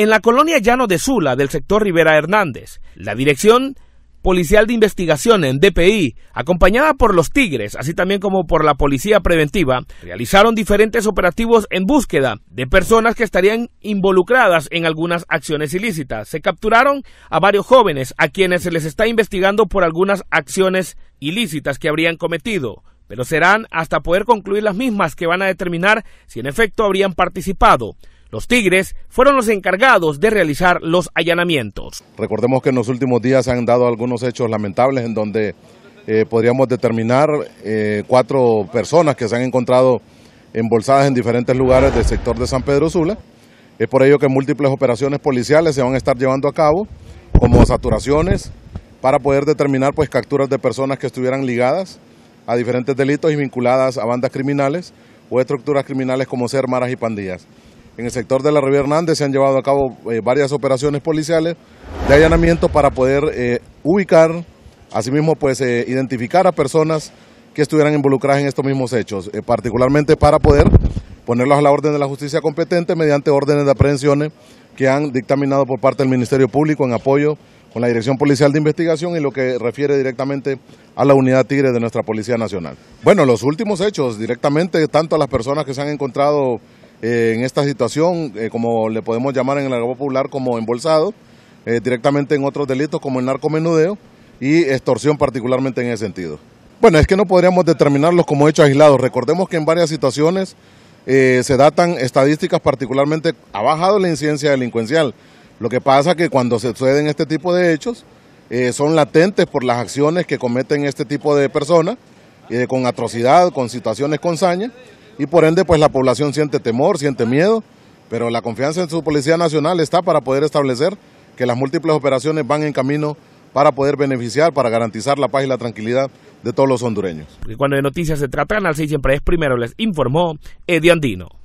en la colonia Llano de Sula del sector Rivera Hernández. La dirección policial de investigación en DPI, acompañada por los Tigres, así también como por la policía preventiva, realizaron diferentes operativos en búsqueda de personas que estarían involucradas en algunas acciones ilícitas. Se capturaron a varios jóvenes a quienes se les está investigando por algunas acciones ilícitas que habrían cometido pero serán hasta poder concluir las mismas que van a determinar si en efecto habrían participado los Tigres fueron los encargados de realizar los allanamientos. Recordemos que en los últimos días se han dado algunos hechos lamentables en donde eh, podríamos determinar eh, cuatro personas que se han encontrado embolsadas en diferentes lugares del sector de San Pedro Sula. Es por ello que múltiples operaciones policiales se van a estar llevando a cabo, como saturaciones, para poder determinar pues, capturas de personas que estuvieran ligadas a diferentes delitos y vinculadas a bandas criminales o estructuras criminales como ser maras y pandillas. En el sector de la Riviera Hernández se han llevado a cabo eh, varias operaciones policiales de allanamiento para poder eh, ubicar, asimismo pues eh, identificar a personas que estuvieran involucradas en estos mismos hechos, particularmente para poder ponerlos a la orden de la justicia competente mediante órdenes de aprehensiones que han dictaminado por parte del Ministerio Público en apoyo con la Dirección Policial de Investigación y lo que refiere directamente a la Unidad Tigre de nuestra Policía Nacional. Bueno, los últimos hechos directamente, tanto a las personas que se han encontrado eh, en esta situación, eh, como le podemos llamar en el agua popular, como embolsado, eh, directamente en otros delitos como el narcomenudeo y extorsión particularmente en ese sentido. Bueno, es que no podríamos determinarlos como hechos aislados. Recordemos que en varias situaciones se datan estadísticas particularmente, ha bajado la incidencia delincuencial. Lo que pasa que cuando se suceden este tipo de hechos, son latentes por las acciones que cometen este tipo de personas, con atrocidad, con situaciones con saña, y por ende pues la población siente temor, siente miedo, pero la confianza en su Policía Nacional está para poder establecer que las múltiples operaciones van en camino para poder beneficiar, para garantizar la paz y la tranquilidad de todos los hondureños. Y cuando de noticias se tratan, así siempre es primero, les informó Eddie Andino.